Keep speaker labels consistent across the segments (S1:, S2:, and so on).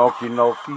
S1: Knocky knocky.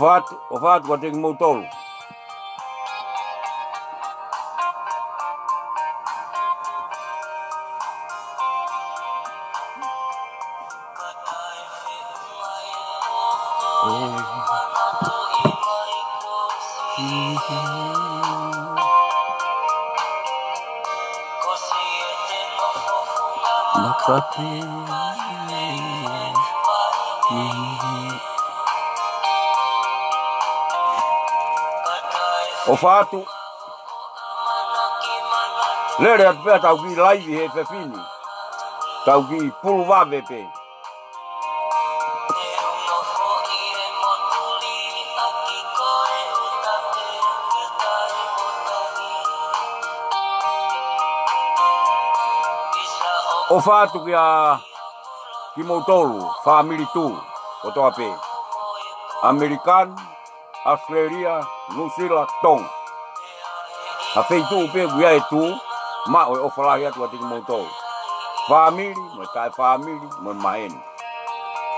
S1: Ovato, ovato, guardei que montolo. o fatu lere at pe ta wi lai vi he fe fini ta wi pulu va ve pe o fatu ki a ki motoru fa militu o to ape american asleria nusila tong. Afei tu upe guia itu tu, ma o o falahi atu atiki moutou. Whamiri, mo kai whamiri, mo maeni.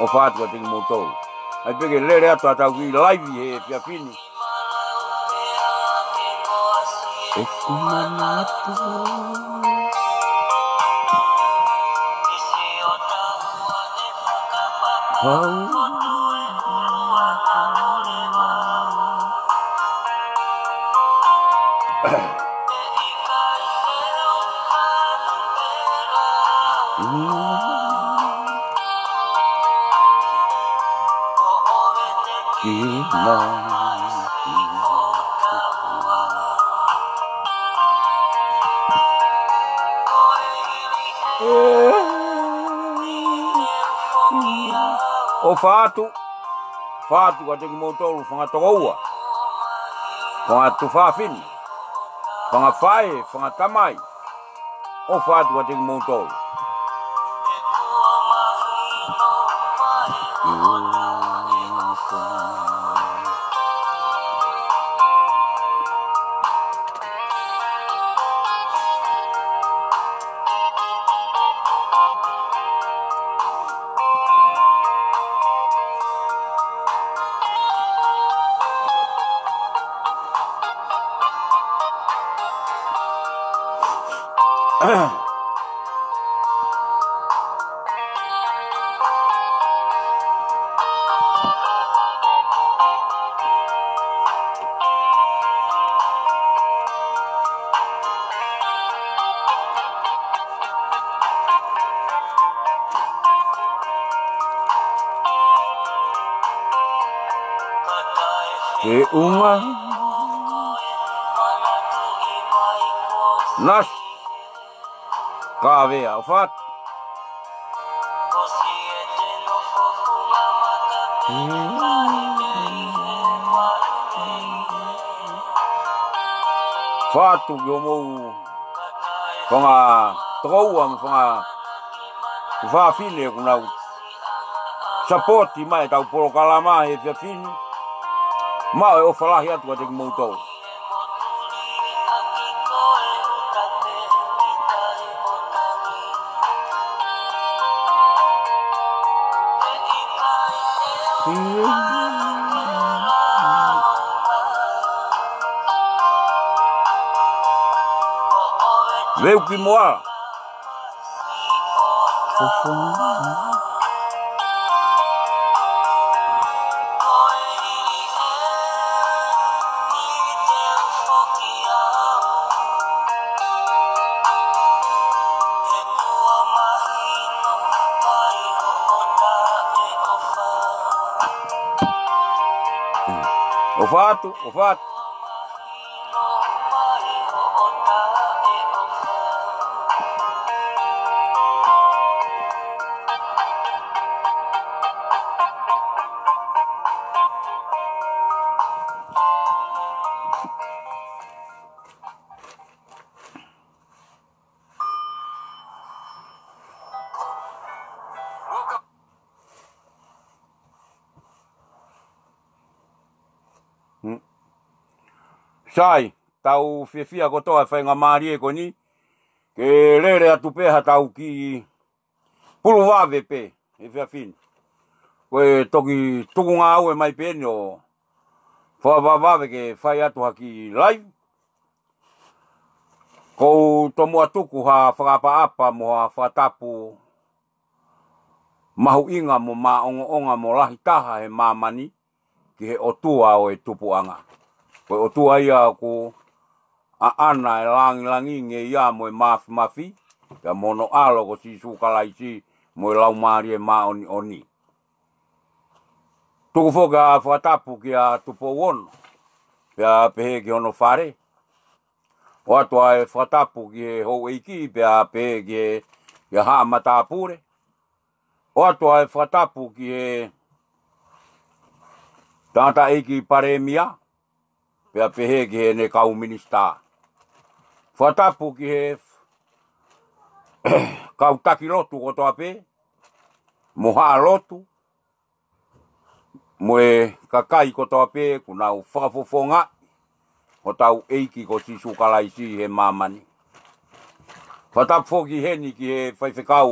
S1: O whātu atiki moutou. Ai peke lere atu atau ki laivi he e fiafini. E kumanatu. Pau o fatu fatu kate ki motolu fangatokoua fangatufafini fangafae Tamai, o fatu kate ki motolu cà yêu que uma nas cave ao fat fatuk yomo fanga tokauam fanga vafile kunau sapoti mai tau polokalama he fiafini Mal, eu falar reto com a que montou. Veio que mora. Fofão. o voto. Hmm. Sai, tau fiafia kotoa fai ngā maari e koni, ke lere atu peha tau ki pulu wāwe pe, e fia Koe toki tuku ngā au e mai pēni o fua wāwe ke fai atu haki lai. Kou tō mua tuku ha whakapa apa mo ha whatapu mahu inga mo mā onga onga mo lahi he mamani ki he otua o e tupuanga. Koe otua ia ko a ana e langi langi nge ia mo e mafi mafi, ka mono alo ko si sukalai si mo e lau e ma oni oni. Tuku fo ka whatapu ki a tupo wono, pe pehe ki ono fare. O atua e whatapu ki he hou eiki, pe a pehe ki he haa mata apure. O atua e whatapu ki he... Tata e ki paremia, Pea pehe ki he ne kau minista. Whatapu ki he kau taki lotu koto ape. Moha lotu. Moe kakai koto ape kuna u whafofonga. Ko tau eiki ko si sukalai si he mamani. Whatapu ki he ni ki he whaifekau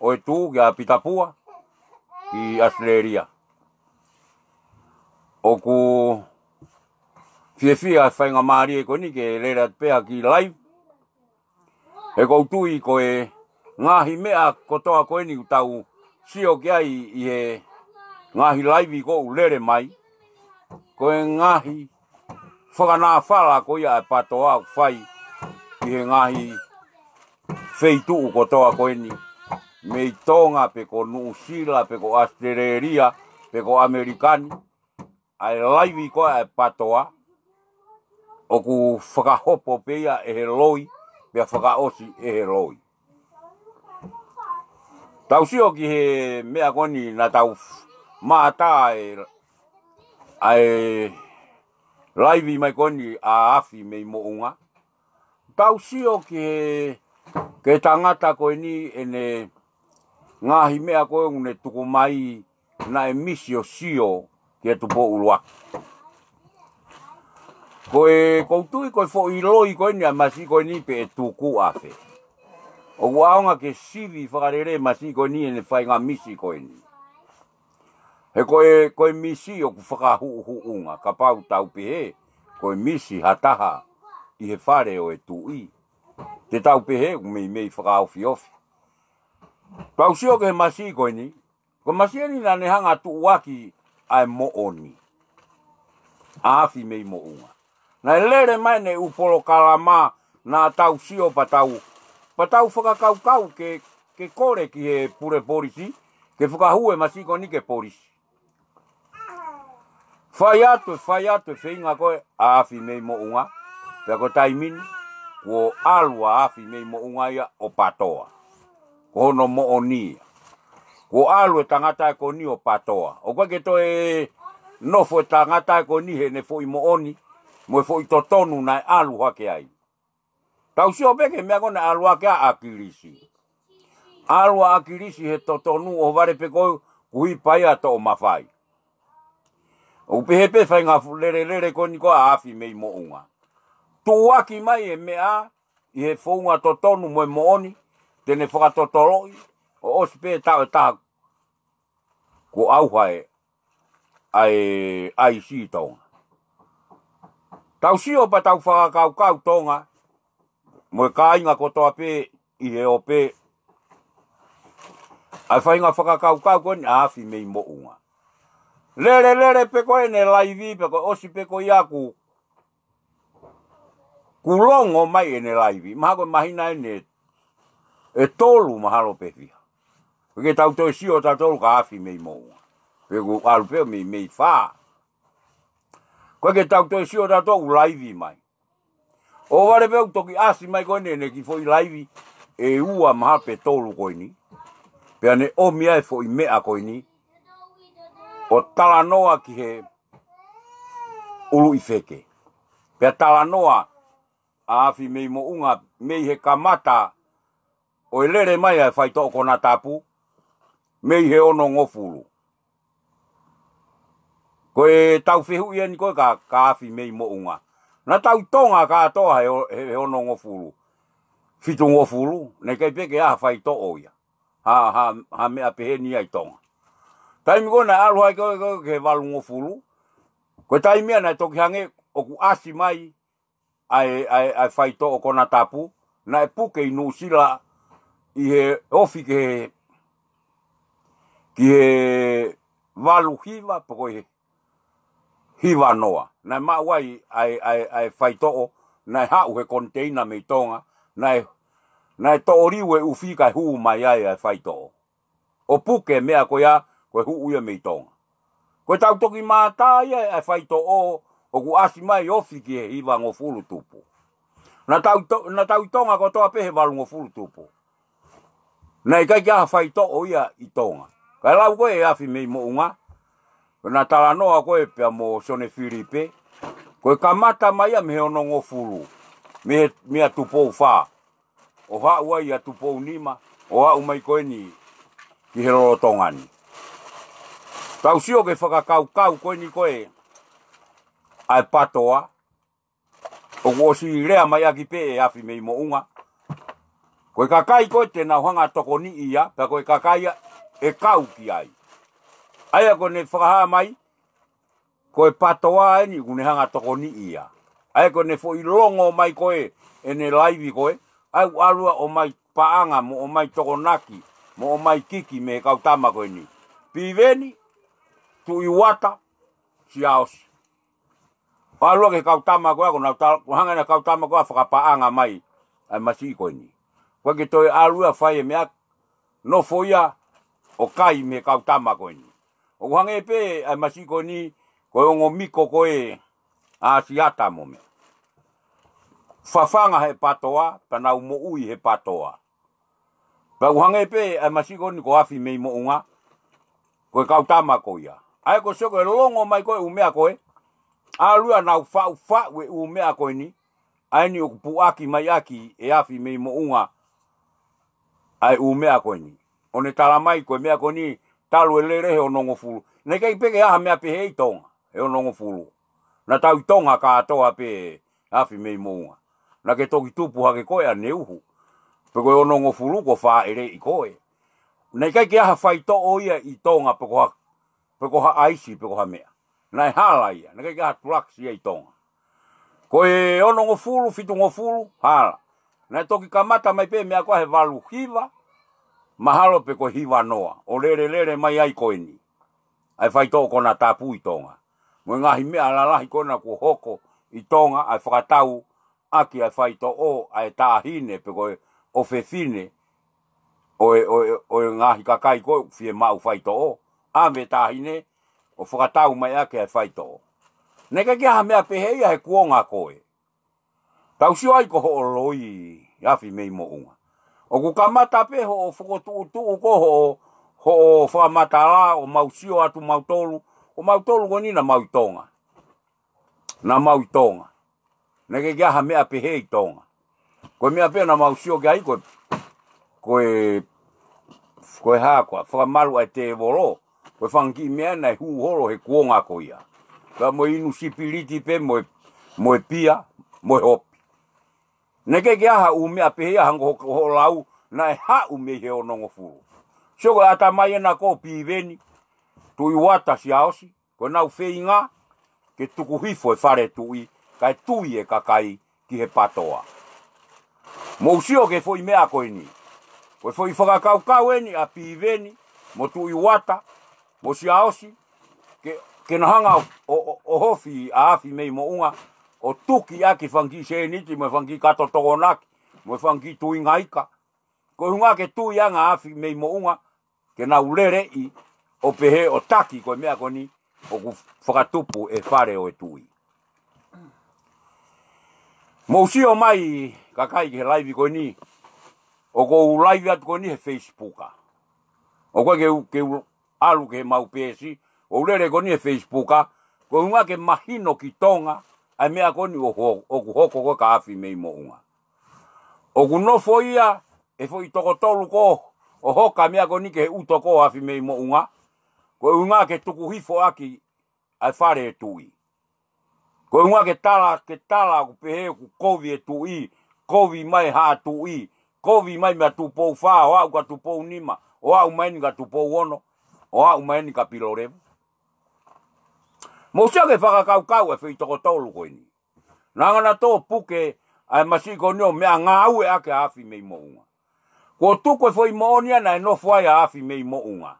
S1: o e ki a pitapua ki asleria o ku fie fai ngā maari e koni ke reira pēha ki lai. E ko utui ko e ngāhi mea kotoa ko eni utau si ki ai i he ngāhi lai vi ko ulere mai. Ko e ngāhi whakanā whala ko ia e patoa fai i he ngāhi feituu kotoa ko eni. Me i tonga pe ko nuusila, pe ko astereria, pe ko amerikani. Amerikani ai laivi koe ai patoa, o ku whakahopo pia e he loi, pia whakaosi e he loi. Tau sio ki he mea koni na tau maata ai, ai laivi mai koni a afi mei mounga. Tau sio ki he ke tangata koe ni e ne ngahi mea koe une tuku mai na emisio sio ki atu po ulua. Ko e koutui ko e fo iloi ko e ni amasi ko e ni pe e tuku afe. O waonga ke sivi whakarere masi ko e ni e ne whai ngā misi ko e ni. He ko e, ko misi o ku whakahuhuunga ka pau tau pe he, ko e misi hataha i he whare o e tui. Te tau pe he ku mei mei whakaofi ofi. Pau sio ke masi ko e ni, ko masi e ni nane hanga tuu waki, ai mooni. Aafi mei moonga. Na lere mai ne upolo kalama na tau sio patau. Patau foka kau ke, ke kore ki he pure porisi. Ke whakahue masiko ni ke porisi. Whai atu, whai atu, whainga koe, aafi mei moonga. Pea taimini, kuo alua aafi mei moonga ia o patoa. mo moonia wo alu tangata ko ni o patoa. O kwa ke e nofo e tangata ko ni he ne fo i mooni, mo e fo i totonu na alu hake ai. Tau si o peke mea na alu hake a akirisi. Alu a akirisi he totonu o vare peko kuhi pai ato o mafai. O pehe pe fai ngafu lere lere koni ko a afi mei moonga. Tu waki mai e mea i he fo unga totonu mo e mooni, tene fokatotoroi, o ospe ta e ko au hae ai ai si tonga. Tau si pa tau whakakau kau tonga, mo e kāinga kotoa pē, i he o nga ai whainga whakakau kau ko ni āwhi mei mo unga. Lere, pe ko ene ne lai vi, peko, osi peko i aku, kulongo mai ene ne lai vi, mahako mahina e ne, e tolu mahalo pehia. Ke tau to si o tau tolu ka afi mei mo. Pe ku alu peo mei mei fa. Ke tau to si o tau tolu laivi mai. O vare peo toki asi mai koine ne ki foi live, e ua maha pe tolu koini. Pe ane o mea e foi mea koini. O talanoa noa ki he ulu i feke. Pe tala a afi mei mo unga mei he kamata o elere mai e fai toko na tapu mei he ono ngofulu. Ko e tau fehu ia ni koe ka kafi mei mo unga. Na tau tonga ka to ha he, he ono ngofulu. Fitu ngofulu, ne kei peke aha fai to oia. Ha, ha, ha mea peheni ai tonga. Taimi kona aluhai koe ko ke valu ngofulu. Koe taimi na e toki hange ku asi mai ai, ai, ai fai to o na tapu. Na e puke inu sila i he ofi ke ki he walu hiva pako he hiva noa. Nai maua i ai, ai, ai whaitoo, nai hau he konteina mei tonga, nai, nai riwe ufi kai huu mai ai ai whaitoo. O puke mea ko ia, ko hu uia mei tonga. Ko tau toki mātā ia ai whaitoo, o ku asi mai ofi ki he hiva ngō fulu tupu. Na tau, na tau tonga ko toa pehe walu ngō fulu tupu. Nai kai kia hawhaitoo ia i tonga. Kai lau koe e afi mei mo unga. Na tala noa koe e pia mo Sone Filipe. Koe kamata mai a mehe onongo furu. Mehe mea tupou fa. O haa ua ia tupou nima. O haa umai koe ni ki he Tau sio ke whakakau kau koe ni koe. Ai patoa. O kua si rea mai a ki pe e afi mei mo unga. Koe kakai koe tēnau hanga toko ni ia. Pea koe kakai ia e kau ki ai. Aia ko ne whakaha mai, ko e patoa e ni kune hanga toko ni ia. Aia ko ne fwoi longo mai koe, e ne laivi koe, ai alua o mai paanga, mo o mai toko naki, mo o mai kiki me kau tama koe ni. Piveni, tu i wata, si aosi. Alua ke kau tama koe, ko hanga na kau tama koe, whakapaanga mai, ai masi koe ni. Kwa ki toi alua fai e mea, no fwoi a, o kai me kau tama ko ni. O hange pe ai masi ko ni ko e ongo miko ko e a si ata mo me. Fafanga he patoa pa na umo ui he patoa. Pa u hange pe ai masi ko ni ko afi me imo unga ko e kau tama ko ia. Ai ko soko e longo mai ko e umea ko e. A lua na ufa ufa ue umea ko e ni. Ai ni o kupu aki mai aki e afi me imo unga ai umea ko e ni o tala mai ko mea ni talu e lere he o nongo fulu. Ne kei peke aha mea pe hei tonga o nongo fulu. Na tau tonga ka to ape afi mei mounga. Na ke toki tupu hake koe a neuhu. Pe ko o nongo fulu ko faa ere i koe. Ne kei ke aha fai to oia i tonga pe koha, pe koha aisi pe koha mea. Na e hala ia. Na kai ke aha tulaksi i tonga. Koe o nongo fulu, fitu ngo fulu, hala. Na toki kamata mai pe mea koha he valu mahalo pe ko hiwa noa, o lere lere mai ai koeni. Ai fai tō kona tāpu i tonga. Mwen ngahi mea alalahi kona ku hoko i tonga, ai whakatau, aki ai fai tō o, ai tāhine pe ko ofethine, o, o, e, o, e, o e ngahi kakai koe, fie mau fai tō o. Ame tāhine, o whakatau mai aki ai fai tō. Neka kia ha mea pehei ai kuonga koe. Tau siu ai ko ho oloi, afi mei mo unga. O ku kamata pe ho o tu ko ho ho mata la o mausio atu mautolu. O mautolu koni na mautonga. Na mautonga. Na ke kia hamea pe hei tonga. Koe mea pe na mausio kia iko. Koe koe hakoa. Whamaru ai te voro. Koe whangki mea na hu horo he kuonga koia. Ka mo inu sipiliti pe mo pia mo hopi. Ne ke ke aha ume a pehe aha ngoho ho lau na e ha ume he o nongo furu. Seo ko ata mai e ko pi veni tu i wata si aosi ko nau fei ngā ke tuku hifo e fare tui ka e tui e kakai ki he patoa. Mo usio ke foi mea koe ni. Koe foi whakakau kau eni a pi veni mo tu i wata mo si aosi ke, ke nahanga o, o, o hofi a afi mei mo unga o tuki ki fangi se niti, mo whanki kato toko naki, mo whanki tui ngaika. Ko hunga ke tui anga afi me mo unga, ke na ulere i o pehe o taki, ko mea koni, o ku whakatupu e fare o e tui. Mo usio mai kakai ke live ko ni, o ko u laivi atu koni he Facebooka. O ko ke, ke u alu ke mau pesi, o ulere koni he Facebooka, ko hunga ke mahino ki tonga, ai mea koni o, ho, o ku hoko ko ka afi mei mo unga. O ku nofo ia, e fo i toko tolu ko, o hoka mea koni ke uto ko afi mei mo unga, ko unga ke tuku hifo aki, ai fare e tui. Ko unga ke tala, ke tala ku pehe ku kovi e tui, kovi mai ha tui, kovi mai mea tupou fa o au ka tupou nima, o au maini ka tupou ono, o au maini ka pilorevu. Mo se ke faka kau kau e fei toko tolu koe ni. Nangana tō puke a e masiko nio mea ngā ue ake a afi mei mo unga. Ko tuko e fwoi mo onia na e no fwai a afi mei mo unga.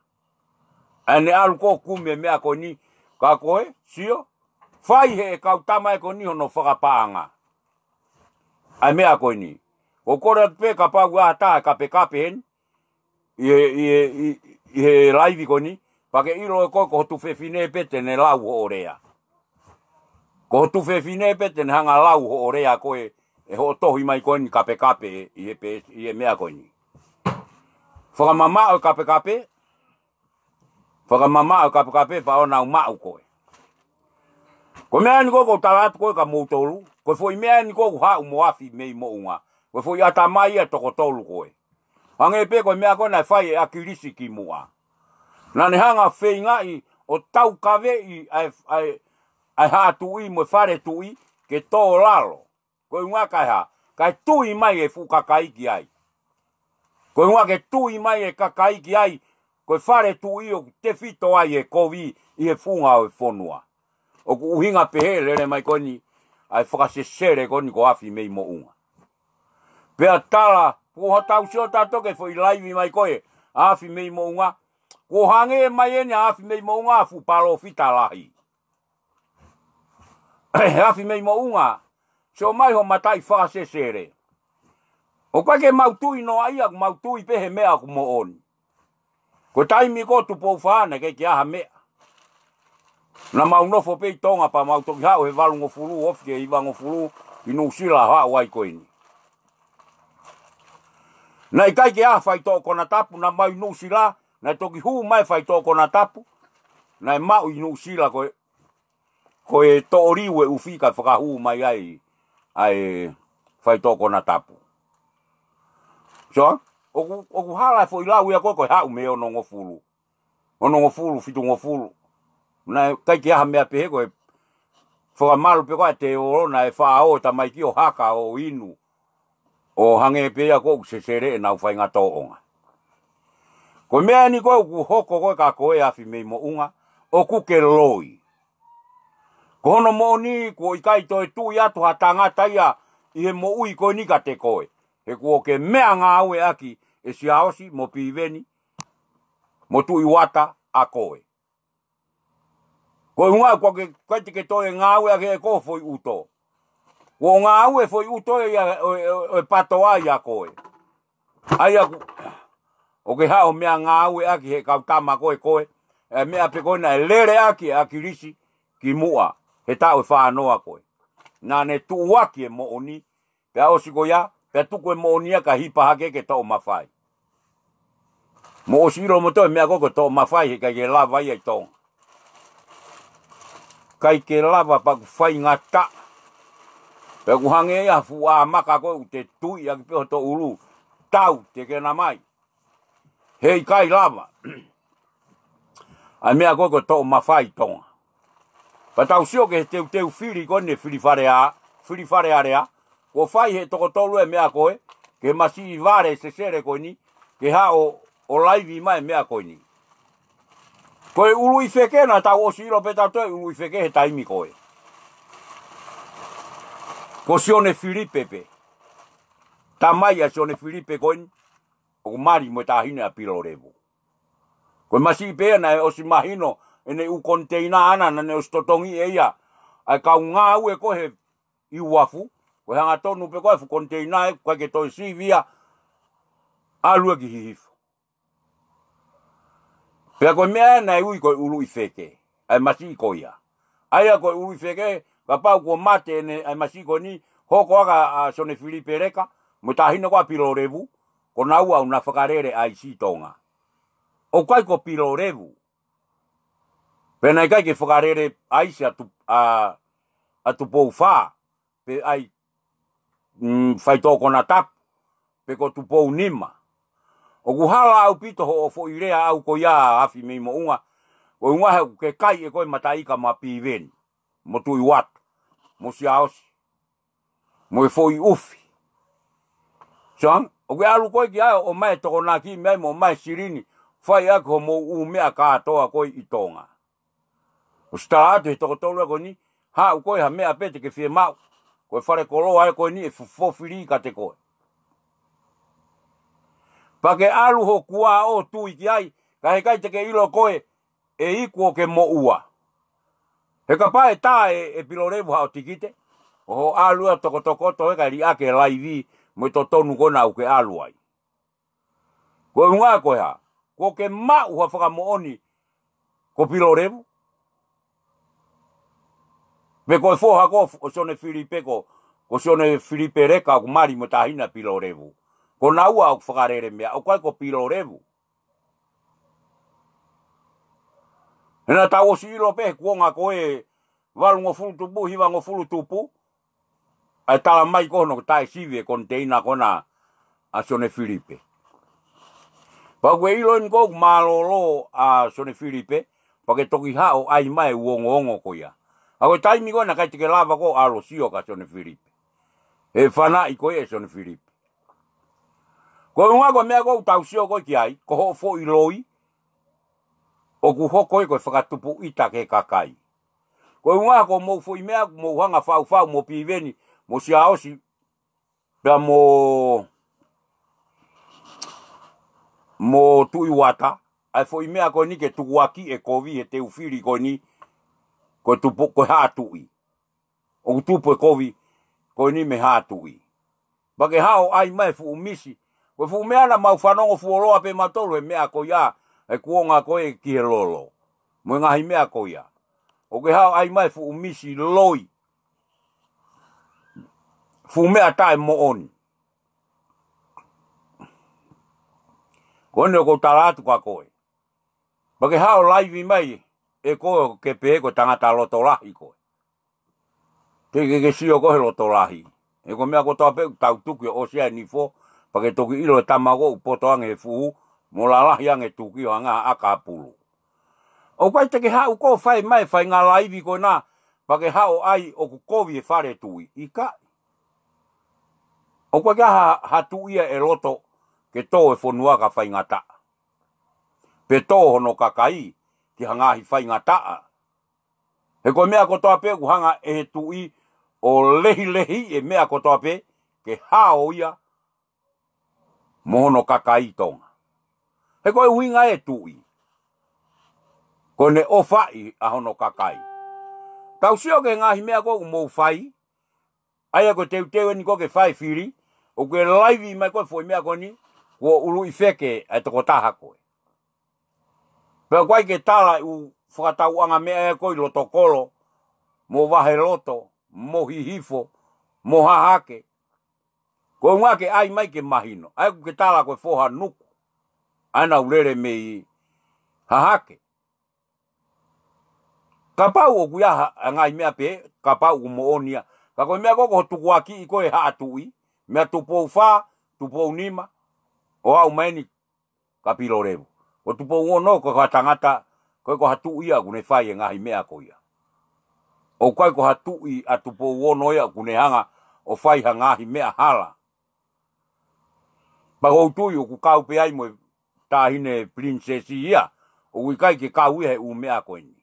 S1: E ne alu kō kumi e mea koe ni kakoe, sio, fai he e kau tama e koe ni hono faka paanga. A mea koe ni. Ko kora pe ka pagu a taa ka pe kape hen, i he laivi koe ni, Pake iro e koe ko hotu whewhine e pete ne lau ho orea. Ko hotu whewhine e pete ne hanga lau ho orea koe e ho tohi mai koe ni kape kape i e, pe, i e mea koe ni. Whakamama au kape kape, whakamama au kape kape pa ona au mau koe. Ko mea ni koe ko talatu koe ka moutolu, koe foi mea ni koe ko hau moafi mei mounga, koe foi atamai a tokotolu koe. Hangepe koe mea koe na whai e akirisi ki mua na ne hanga whei ngai o tau kawe i ai, ha tu i tui mo whare tui ke to lalo. Ko i kai hā, kai tui mai e fuka fukakaiki ai. Ko i ke tui mai e kakaiki ai, ko i whare tui o te fito ai e kovi i e funga o e fonua. O ku uhinga pehe le mai ko ni ai se sere koni ko afi mei mo unga. pe atala puha tau sio tato ke fo i laivi mai koe, afi mei mo unga, ko hange mai e nia afi mei maunga afu palo fita lahi. afi mei maunga, so mai ho matai faa se sere. O kwa ke mautui no ai ak mautui pehe mea ku mo on. Ko taimi ko tu pou whaane ke ki aha mea. Na maunofo pei tonga pa mautoki hao he valu ngo furu ofi ke iwa ngo furu ino usila hao wai koini. Na ikai ke aha fai toko na tapu na mai ino usila Na toki hu mai fai toko na tapu. Na e u no sila koe. Koe to oriwe fika faka hu mai ai. Ai fai toko na tapu. So, oku, oku hala fo ilau ya ko ko ha u me ono ngofulu. Ono ngofulu, fitu ngofulu. Na kai ki aha mea pehe koe. Whaka malu pe koe te orona e wha o ta mai ki o haka o inu. O hange pe ya ko se sere e nau fai nga o onga. Ko mea ni koe uku hoko koe ka koe afi mei mo unga, o kuke loi. Ko hono mo ni ko i kai toi tu i atu hatanga taia i he mo ui koe nika te koe. He kuo ke mea ngā aue aki e si aosi mo piveni, mo tu i wata a koe. Koe hunga kwa ke kaiti ke toi e ngā aue aki e koe foi uto. Ko ngā aue foi uto e, e, e, e a koe. Ai a koe o ke hao mea ngā aue aki he kautama koe koe, e mea pe koe na e lere aki a ki risi ki mua, he tau e whānoa koe. Nā ne tuu aki e mooni, pe aosi ko ia, pe tuku e mooni ka hi pahake ke tau mawhai. Mo o siro mo toi mea koko tau mawhai he ka ke lava ia i tonga. Kai ke lava paku whai ngata, pe kuhange ia fu a maka koe u te tui a ki peho to uru, tau te kena mai he i kai lava. Ai mea koko tō mawhai tonga. Pa tau sio ke he teu teu whiri kone whiri whare a, whiri whare rea, ko fai he toko tolu e mea koe, ke masi i vare se sere koe ke ha o, o laivi mai mea koe ni. Koe ulu i feke na tau o siro pe tau ulu i feke he taimi koe. Ko sione Filipepe, ta a sione Filipe koe o mari mo ta hine a pilo revo. Ko masi pe na o si mahino e ne u konteina ana na ne o stotongi e ia. Ai ka unga u e ko he i wafu. Ko hanga tonu pe ko e fu konteina e kwa ke toi si via a lua e ki hihifu. Pea ko mea e e ui ko e ulu i feke. Ai masi i ko ia. Ai a ko e i feke ka pau ko mate e ne ai masi ko ni hoko aga a sone Filipe reka. Mo ta hino ko a pilo revu ko nau au na whakarere ai si tonga. O kai ko pilo revu. Pena i kai ke whakarere ai si atu, a, atu pou whā, pe ai mm, whaito ko na tap, pe ko tu pou nima. O ku hala au pito ho o fo irea au ko ia afi mei mo unga, ko unga he ke kai e koe mataika ma pi veni, mo tui watu, mo si aosi, mo e fo i ufi. Sean? O ke alu koi ki ai o mai toko nā ki mea mo mai sirini. Whai ake ho mo u mea kātoa koi itonga. tōnga. O stā atu he toko tōlua e koi ni. Ha u koi ha mea pete ke fie mau. Koi fare kolo ai e koi ni e fofiri ka te koi. Pa ke alu ho kua o tu i ki ai. Ka he kai te ke ilo koi e iku o ke mo ua. He ka pae tā e, e hao tikite. O alu a toko toko to ka li ake lai vii mo to tonu kona au ke aluai. Ko e ko ha, ko ke ma ua whaka mooni ko pilo revu. Me ko fo e ha ko, ko sione Filipe ko, ko sione Filipe reka ko mari mo tahina pilo revu. Ko na ua au whakarere mea, au kai ko pilo revu. Hena tau o siilo pe, kuonga ko e, walu ngofulu tupu, hiva ngofulu tupu, ai tala mai ko no tai sive kon ko na a sone filipe pa ko i lon ko malolo a sone filipe pa ke toki ha o ai mai uongo ongo ko ya a ko tai mi ko na ka te lava ko a lo sio ka sone filipe e fana i ko e sone filipe ko unwa ko mea ko tau sio ko ki ai ko ho fo i loi o ku hoko e ko whakatupu i ta ke kakai ko unwa ko mo fo i mea mou hanga fau fau mou piveni mo si aosi pea mo mo tui wata ai foi me e e ko ni ke tu waki e ko vi te ufiri ko ni ko tu po ko ha tui o tu po e ko vi ko ni me ha tui ba ke hao ai mai fu umisi ko fu mea na mau fanongo fu oloa pe matolo e mea ko ya e kuonga ko e ki lolo mo ngahi mea ko ya o ke hao ai mai fu umisi loi fume atai mo on. Kone ko talatu kwa koe. Pake hao laivi mai, e koe ke pe ko tangata loto lahi koe. Te ke ke sio kohe loto lahi. E ko mea kotoa pe tautuki e o sia ni fo, pake toki ilo e tamago upoto ange e fuhu, mo la lahi ange tuki o anga aka pulu. O kwa te ke hao ko fai mai fai ngā laivi koe na, pake hao ai oku kovi e fare tui. Ika, O kwa kia hatu ia e roto ke tō e whonua ka whaingata. Pe tō hono ka kai ki hangahi whaingata. He koe mea ko pe kuhanga e he tu i o lehi lehi e mea kotoa pe ke hao ia mohono ka kai tonga. He koe winga e tu i. Ko ne o whai a hono ka kai. Tau sio ke ngahi mea kou mou whai. Aia ko teuteu eni ko ke whai whiri. Aia ko teuteu eni ko ke whai whiri o ke laivi mai koe foi mea koni, ko ulu i feke e toko taha koe. Pea koe ke tala u whakatau uanga mea e koe loto kolo, mo vahe loto, mo hihifo, mo hahake. Koe mga ke ai mai ke mahino, ai ku ke tala koe foha nuku, aina ulere mei hahake. Ka pau o kuyaha ngai mea pe, ka pau o moonia, ka koe mea koko tukuaki i koe haatui, me a tupo ufa, tupo unima, o au meni, ka pilo revo. O tupo uono, koe ko hatangata, koe ko hatu ia, kune fai e hi mea ko ia. O koe ko hatu i a tupo uono ia, kune hanga, o fai ha hi mea hala. Pa kou tui, o kukau pe aimo, hine princesi ia, o kukai ke kau ia, u mea ko ini.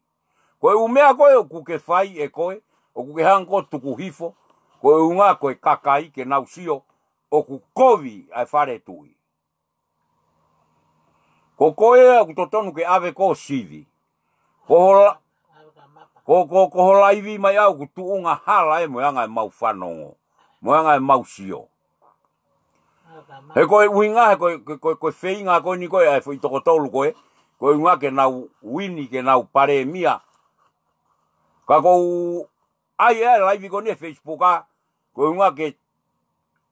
S1: Koe u mea koe, o kuke fai e koe, o kuke hanko tuku hifo, ko e unga ko e kakai ke nau o ku kovi ai fare tui. Ko ko e a kutotonu ke ave ko sivi. Ko hola... Ko ko ko hola iwi mai au ku tu unga hala e moanga e mau whanongo. Moanga e mau sio. He koe uinga he koe, koe, feinga ko ni koe ai fo i toko tolu koe. Koe unga ke nau wini ke nau pare mia. Ka ko ai ai, laivi ko ne Facebooka. Ka ko unga ke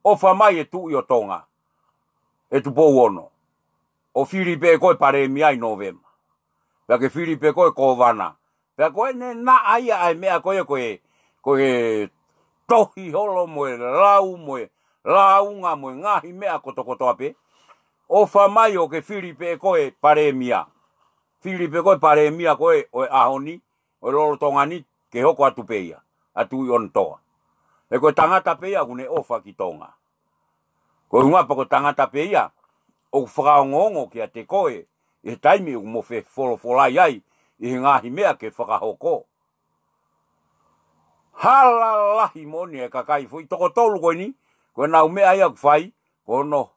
S1: ofa mai e tu yo tonga e tu po uono o filipe ko e pare mi ai novem pe ke filipe ko e kovana pe ko ne na ai ai me ko e ko e ko e tohi holo mo e lau mo e lau nga mo e ngahi me a koto koto ape ofa mai o ke filipe ko e pare mi a filipe ko e pare mi a ko e o e o e tonga ni ke hoko atu peia atu yon toa E ko tangata peia kune ofa ki tonga. Ko runga pa ko tangata peia, o ngongo ki a te koe, e taimi o mo wholofolai ai, i he ngahi mea ke hoko. Halalahi moni e kakai fui, toko tolu koe ni, koe nau mea ia kufai, ko no,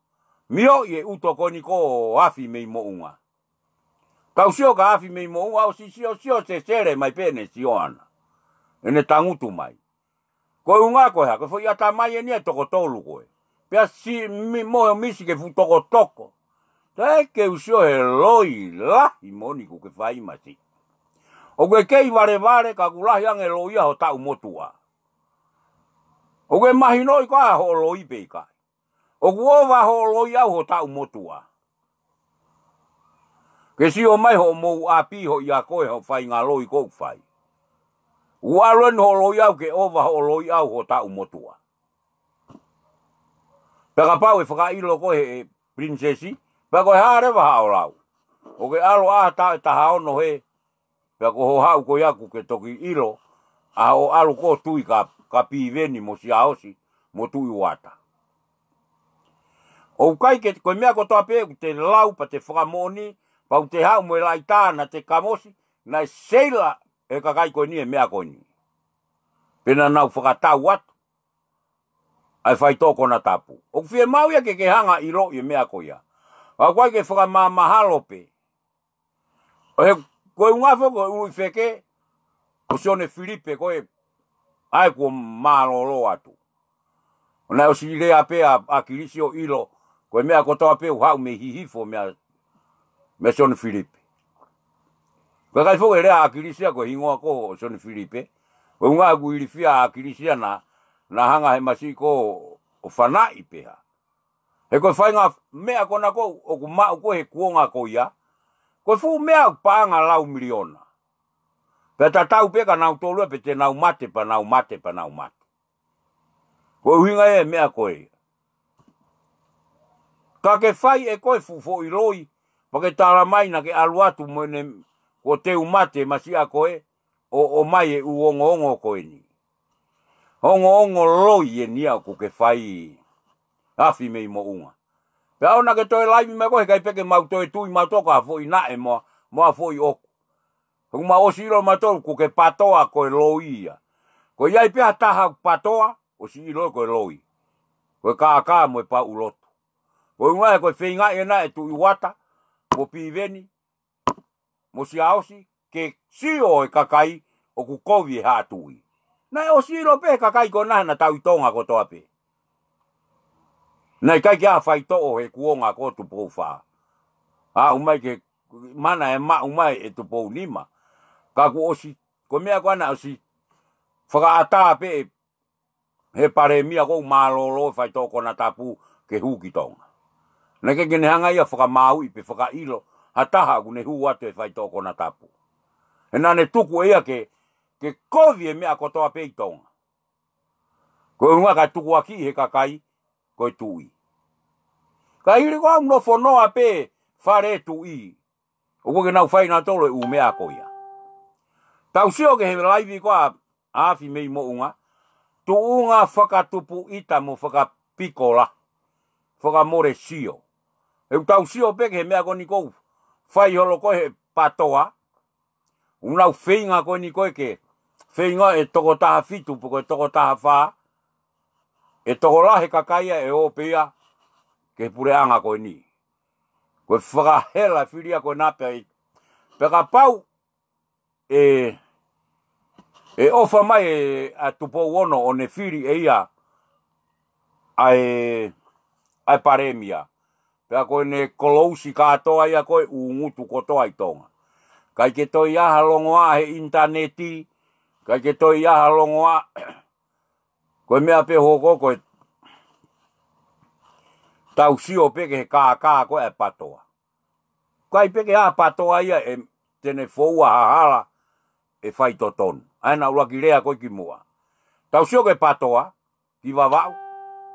S1: mio i e uto koe ni ko afi mei mo unga. Tau sio ka afi mei mo unga, o si sio sio se sere mai pene sio ana, ene tangutu mai. Ko unga ko ha, ko fo yata mai e ni to ko tolu ko. Pia si mi mo mi si ke futo ko toko. Ta ke usio he loi la i moni ko ke fai mati. O ke ke vare vare ka kula hi ange loi ho ta umotua. O ke mahi noi ka ho loi pe ka. O ko va ho loi au ho ta umotua. Ke si o mai ho mo api ho ya ko ho fai nga loi ko fai. Ua aloa holoi au ke ova holoi au ho ta umotua. Pega pau e whaka ilo ko he princesi, pega koe haare wa hao lau. O ke alo a ta e taha ono he, pega ko ho hau ko yaku ke toki ilo, a ho alo ko tui ka, piveni mo si aosi, mo tui wata. O kai ke koe mea ko toa pe, te lau pa te whakamoni, pa u te hau mo e lai te kamosi, na e seila ekakai koni emea koni pena nau whakatau atu ai whai tōko na tapu o whie mau ia ke ke hanga i lo i e mea koia a koe ke whakamamahalo pe o he koe ungafo koe ui wheke o sione Filipe koe ai ko mālolo atu o nai o si rea pe a, a kirisi ilo koe mea kotoa pe uhau me hihifo mea me sione Filipe Kwa kai fuko a akirisia kwa hingwa ko Sony Filipe. Kwa unga aku ilifia akirisia na, na hanga he masi ko ufana ipeha. He kwa fai nga mea kona ko oku mao ko he kuonga ko ya. Kwa fuko mea paanga lau miliona. Pe tatau peka na utolua pe te nau mate pa nau mate pa nau mate. Kwa uhinga e mea koe. Ka ke fai e koe fufo iloi pa ke tala mai na ke aluatu mwene mwene ko te umate masi a koe, o o mai e u ongo ongo koe ni. Ongo ongo loi e ni au ke whai, afi mei mo unga. Pe au na ke toi laimi me koe, kai peke mau toi tui matoka a fwoi na e moa, moa fwoi oku. Hung ma osi osiro matoru ku ke patoa koe loi ia. Ko iai pia taha patoa, osi osiro koe loi. Koe kaa kaa moe pa ulotu. Koe unga e koe whingai e na e i wata, ko piveni, mosi si aosi ke sio e kakai o ku kovie hatui. Na e o siro pe kakai ko nana na tau tonga ko toa pe. Na e kai ki a fai to'o he kuonga ko tu pou A umai ke mana e ma umai e tu pou lima. Ka ku osi, ko mea ko ana osi whakaata pe he pare mia ko malolo e fai to'o ko na tapu ke huki tonga. Na ke kenehanga ia whakamau i pe whakailo. Whakamau ha gune ku ne hua te fai tōko na tapu. E nā tuku ea ke, ke kovi e mea kotoa pei Ko e ka tuku aki he kakai, ko e tui. Ka hiri kua mno fonoa pe whare e tui. O kua ke nau whai nā tōlo e umea koia. Tau sio ke he laivi kwa āwhi mei mo unga, tu faka tupu ita mo faka pikola, whakapikola, whakamore sio. E utau sio peke he mea koni kou fai holo koe he patoa. Unau feinga koe ni koe ke feinga e toko taha fitu po koe toko taha faa. E toko e lahe kakaia e opea ke pure anga koe ni. Koe whakahela filia koe napea i. Peka pau e e ofa mai e a tupo uono o ne firi e ia a e a paremia pe koe ne kolousi ka atoa ia koe ungutu koto ai tonga. Kai ke toi aha longoa he interneti, kai ke toi aha longoa, koe mea pe hoko koe tau sio peke he kaa koe e patoa. Kai peke a patoa ia e tene fowa hahala e fai toton. Aina ula ki rea koe ki mua. Tau sio koe patoa ki vavau,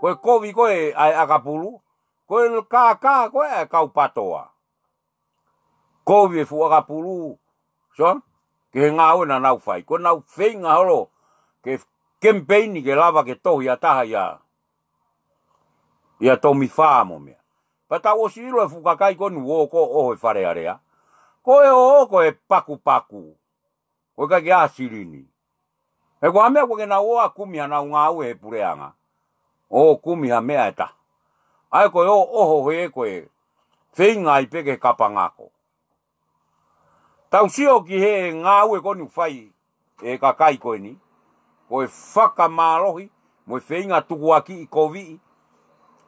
S1: koe kovi koe ai akapulu, ko el ka ka ko e ka patoa ko vi fu ra pulu so ke nga o na na fai ko na fei nga holo ke campaign ke lava ke to ya ta ya ya to mi fa mo me pata o si lo fu e ka ko nu ko e o e fare area ko e o ko e paku paku ko ka ya sirini e ko ame ko ke na o a kumi na nga o e pureanga o kumi ha me ata e Ai koe o oho hoi e koe. Fei i peke kapa ngako. Tau sio ki he ngā ue koni fai e kakai koe ni. Koe whaka mālohi, moe fei ngā tuku aki i kovi.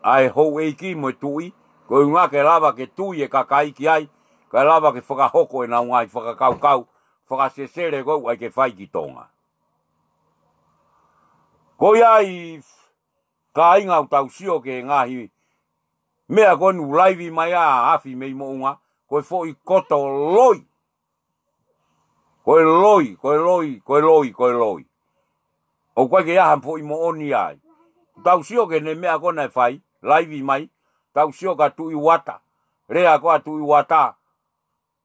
S1: Ai hou eiki moe tui. Koe ngā ke lava ke tui e kakai ki ai. Koe lava ke whakahoko e nau ngai whakakau kau. kau, Whakasesere kou ai ke fai ki tonga. Koe ai ka inga o tau sio ke ngahi me ko nu laivi mai ya afi mei mo unga, ko e fo'i koto loi. Ko loi, ko loi, ko loi, ko loi. O kwa ke aha fo'i mo oni ai. Tau sio ke ne mea kona e fai, laivi mai, tau sio ka tu i wata. Rea ko a tu i wata.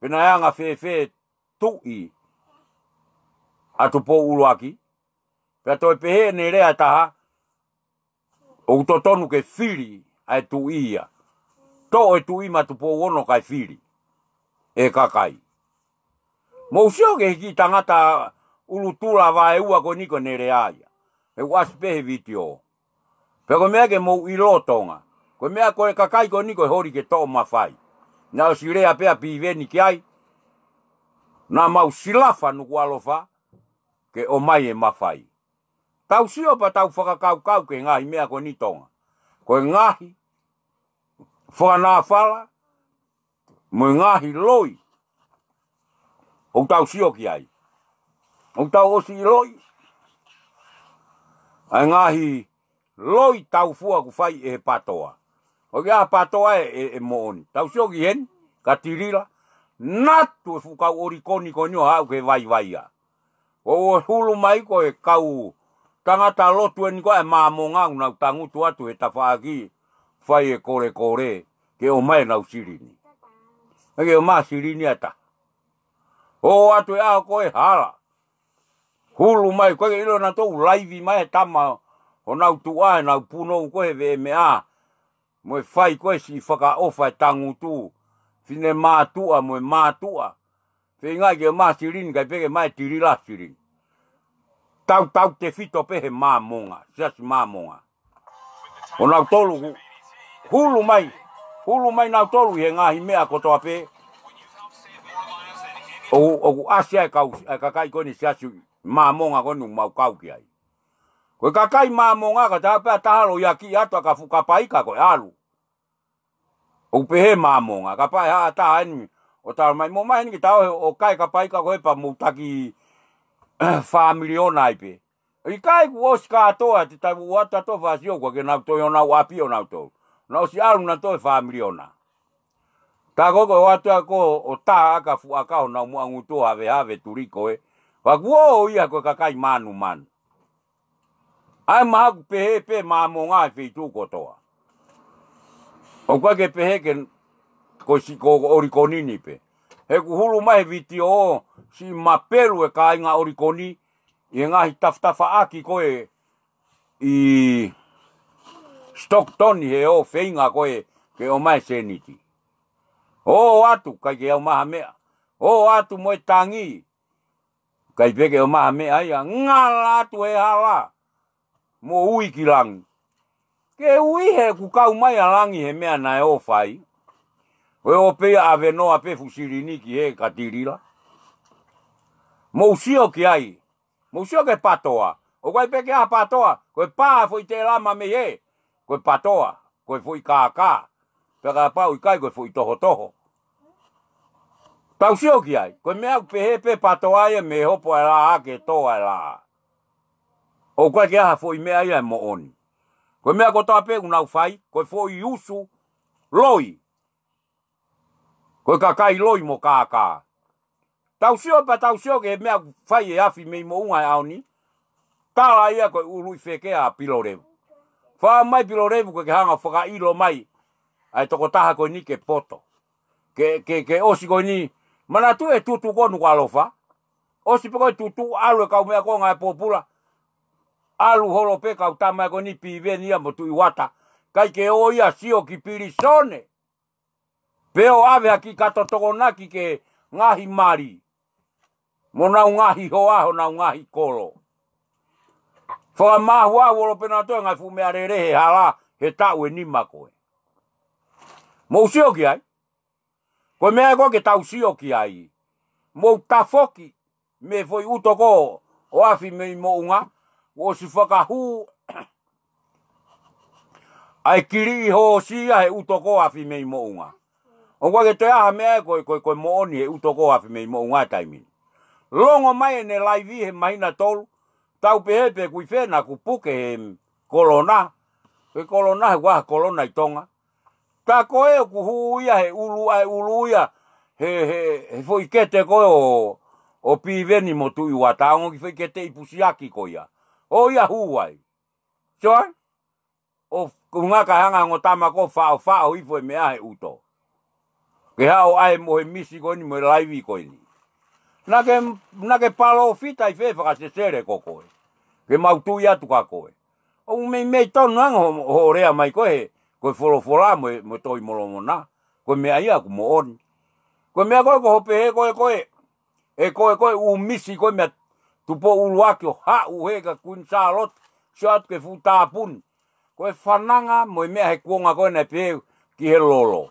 S1: pe na yanga fe fe tu i. Atu po uruaki. Pea toi pehe ne rea taha. O tonu ke firi ai tu ia to e tu ima tu po ono kai fili. E kakai. Mo usio ke hiki tangata ulu tula wa e ua ko niko nere aia. E waspehe viti o. Peko mea ke mo ilo tonga. Ko mea ko e kakai ko niko e hori ke to mafai. Na usirea pea piveni ki ai. Na mau silafa nuku alofa ke o mai e mafai. Tau sio pa tau whakakau kau ke ngahi mea ko ni tonga. Ko e ngahi whanā whala, mui ngāhi loi, o tau sio ki ai. O tau o si loi, ai ngāhi loi tau fua ku fai e patoa. O kia patoa e, e, e mooni, tau sio ki hen, ka tirila, natu e fukau ori koni konio hau ke vai vai a. O hulu mai ko e kau tangata lotu e niko e mamonga unau tangutu atu e tafaa fai e kore kore ke o mai usiri ni Ake e o ma maa ni ata. O atu e ao koe hala. Hulu mai koe ke ilo na tou laivi mai e tama o nau tua e nau puno u koe ve me a. Moe fai koe si whaka ofa e tangu tu. Fine maa tua moe maa tua. Fei ngai ke o maa sirini kai peke mai tirila sirini. Tau tau te fito pehe maa monga. Siasi maa monga. O nau tolu hulu mai hulu mai na tolu he nga hi mea ko toa pe o o asia ka ka kai ko ni sia su ma mo nga ko nu ma ka ko ka kai ma mo ka ta pe ya ki ato ka fu ka ko alu o pe he ma mo nga ka pai ha ta ni o ta mai mo mai ni ta o kai ka pai ko pa mu ta ki fa eh, miliona ai i kai ku os ka to ati ta wa ta to fa si o ke na to yo na wa pi to na o si alu na toi wha miliona. Ta koko e watu atu ako o ta aka fu akao na umu angutu hawe hawe turiko e. Wa kuo o ia koe kakai manu manu. Ai maha ku pehe pe maha mo ngai e fei tū kotoa. O kwa ke pehe ke koe si koko orikoni ni pe. He ku hulu mai viti o si mapelu e ka inga orikoni. Ie ngahi taftafa aki koe i... Stockton he o feinga koe ke o mai seniti. O atu kai ke o maha mea. O atu moe tangi. Kai peke o maha mea ia ngala atu he hala. Mo ui ki langi. Ke ui he ku kau mai a langi he mea nai o fai. Koe o pe ave noa pe fusirini ki he katirila. Mo usio ki ai. Mo usio ke patoa. O kai peke a patoa. Koe paa fo i te lama me hee koe patoa, koe fui kā kā, pera pau i kai ko fui toho toho. Tau sio ki ai, koe me ku pehe pe patoa ia me hopo ai la ake toa ai la. O koe ke aha fui mea ia mo oni. Koe mea kotoa pe unau fai, koe fui usu loi. Koe kakai loi mo kā kā. Tau sio pa tau sio ke mea fai e fi me mo unga aoni. Tāla ia koe urui fekea a pilorevu fa mai pilo revu ke hanga fa ilo mai ai toko taha ko ni ke poto ke ke ke osi ko ni mana tu e tutu ko nu alofa osi pe ko tutu alu e ka me ko nga popula alu holo pe ka uta mai e ko ni pi ve ni amo tu iwata kai ke o ia si o ki piri sone pe o ave aki ka to toko na ki ke ngahi mari mona ngahi ho ho na ngahi kolo Fa ma hua wolo pena to nga fu me are re he hala he ta we ni ma ko. Mo si ki ai. Ko me ago ke ta sio si o ki ai. Mo ta foki me foi u to ko o afi me mo unga o si fa ka hu. Ai kiri ho si a he u ko afi me mo unga. O ko ke te a me ago e ko ko mo ni he ko afi me mo unga e taimi. Longo mai e ne laivi he maina na tolu tau pe pe kui fe na ku puke he kolona. Pe kolona he waha kolona i tonga. Ta koe o ku huuia he ulu ai uluia he, he, he foi kete koe o, o piveni mo tu iwa ki foi kete i pusiaki koe ia. O ia huuai. Soan? O kunga ka hanga ngo ko fao fao i foi mea he uto. Ke hao ai mo he misi koe ni mo laivi koe ni. Nake, nake palo fita i fefaka se sere koko e ke mau tu ia tu ka koe. O me me tau nang ho, ho rea mai koe, koe folo fola mo, mo toi molo mo na, koe mea ia ku mo on. Koe mea koe ko hope he koe koe, e koe koe u misi koe mea tupo ulu aki o ha u he ka kuin sa lot, so atu ke futa pun. Koe fananga mo e mea he kuonga ko na pe ki he lolo.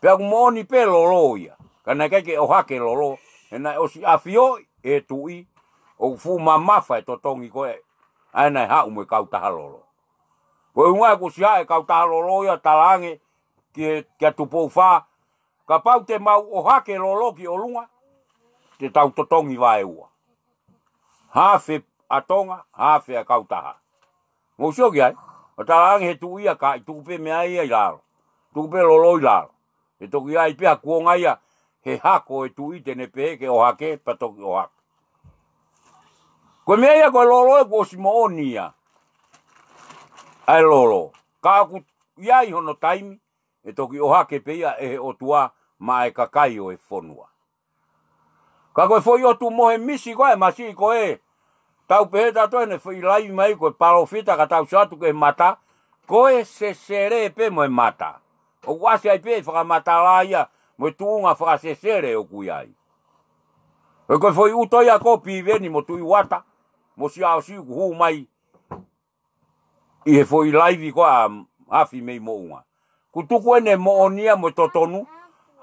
S1: Pea ku mo oni pe lolo ia, ka na keke o hake lolo, e na osi afio e tu i o fu ma mafa e totongi koe. Aina e hau me kauta halolo. Koe unga e kusia e kauta halolo ia talange ki a tupo ufa. Ka pau te mau o hake lolo ki o lunga. Te tau totongi vae ua. Hafe atonga, hafe a kautaha. Mo sio ki ai. O talange he tu ia ka i tupe mea ia i lalo. Tupe lolo i lalo. E toki ai pia kuonga ia he hako e tu i tene pehe ke o hake patoki o hako. Ko mea ia koe lolo e kua si mooni ia. Ai lolo. Ka aku iai hono taimi. E toki o hake peia e o tua ma e kakai o e fonua. Ka koe foi o tu mohe misi koe masi koe. Tau pehe tato ene foi laimi mai koe palofita ka tau satu koe mata. Koe se sere e pe e mata. O kuasi ai pe e whakamata laia moe tuunga whakasesere o kuiai. Koe koe foi utoia kopi veni mo tui wata mo si a si ku mai i he foi live ko a um, afi mei mo unga ku tu ko ne mo onia mo totonu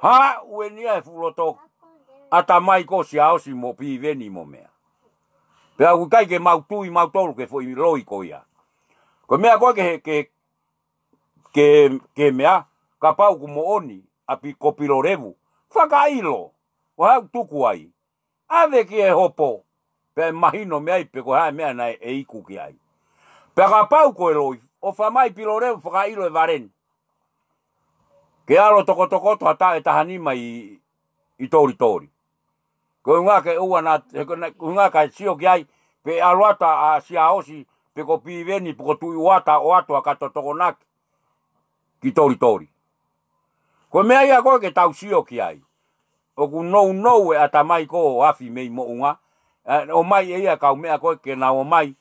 S1: ha we ni e fuloto ata mai ko si a si mo pi veni mo mea pe ku kai ke mau tu i mau tolu ke foi loi ko ia ko mea ko ke ke ke ke mea ka pau ku mo oni api kopilorevu fakailo wa tu ku ai ave e hopo pe mahi no me ai pe ko ha me ana e iku ki ai pe ka pau ko eloi o fa mai pilo re fa i lo e varen ke alo toko toko to ata e tahani mai i, tori tori ko nga ke u ana ko nga ka si o ki ai pe alo ata a si a osi pe ko pi veni pe ko tu i wata o ato a ka to toko nak ki tori tori ko me ai a ko ke tau si o ki ai o nou nou e ata mai ko o afi mei mo unga, Eh, o mai e ia kau mea koe ke o mai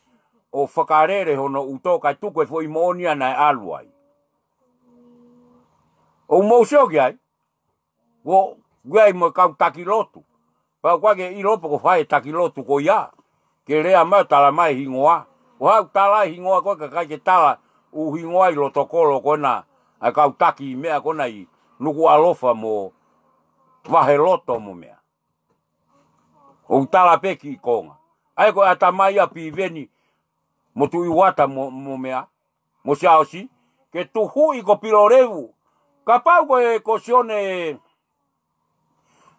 S1: o whakarere hono uto kai tuku e fwoi moonia na e aluai. O mou ki ai, wo guai mo kau takilotu. pa kwa ke i lopo ko whae takilotu ko ia, ke rea mai tala mai hingoa. O hau tala hingoa koe ka kai ke tala u hingoa i lotokolo koe na a kau taki mea koe na i nuku alofa mo vahe loto mo mea o tala peki konga ai ko ata mai a piveni mo tu iwata mo mo mea mo sia osi ke tu hu i ko pilorevu kapau ko e ko sione